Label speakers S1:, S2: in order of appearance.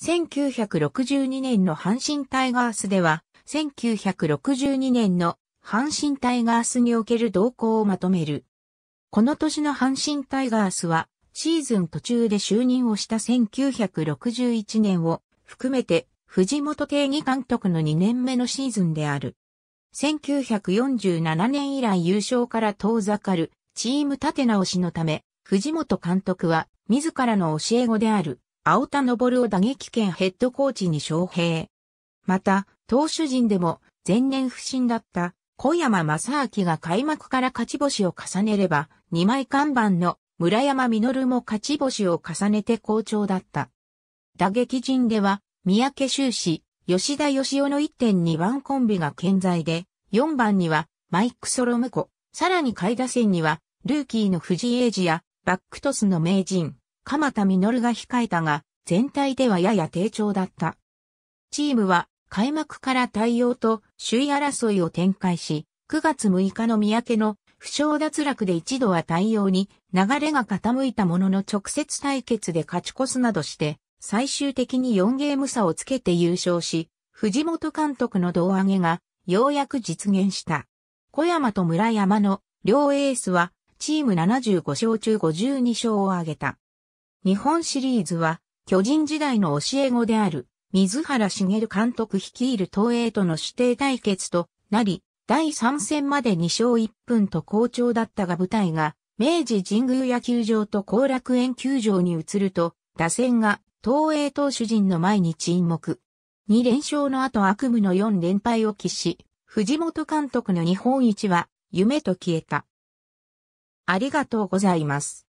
S1: 1962年の阪神タイガースでは、1962年の阪神タイガースにおける動向をまとめる。この年の阪神タイガースは、シーズン途中で就任をした1961年を含めて、藤本定義監督の2年目のシーズンである。1947年以来優勝から遠ざかるチーム立て直しのため、藤本監督は自らの教え子である青田昇を打撃兼ヘッドコーチに招聘。また、投手陣でも前年不振だった小山正明が開幕から勝ち星を重ねれば、2枚看板の村山実も勝ち星を重ねて好調だった。打撃陣では、三宅修士、吉田義雄の1.2番コンビが健在で、4番にはマイク・ソロムコ、さらに下位打線には、ルーキーの藤井英二や、バックトスの名人、鎌田実が控えたが、全体ではやや低調だった。チームは開幕から対応と首位争いを展開し、9月6日の三宅の負傷脱落で一度は対応に流れが傾いたものの直接対決で勝ち越すなどして、最終的に4ゲーム差をつけて優勝し、藤本監督の胴上げがようやく実現した。小山と村山の両エースはチーム75勝中52勝を挙げた。日本シリーズは、巨人時代の教え子である、水原茂監督率いる東映との指定対決となり、第3戦まで2勝1分と好調だったが舞台が、明治神宮野球場と後楽園球場に移ると、打線が東映投手陣の前に沈黙。2連勝の後悪夢の4連敗を喫し、藤本監督の日本一は夢と消えた。ありがとうございます。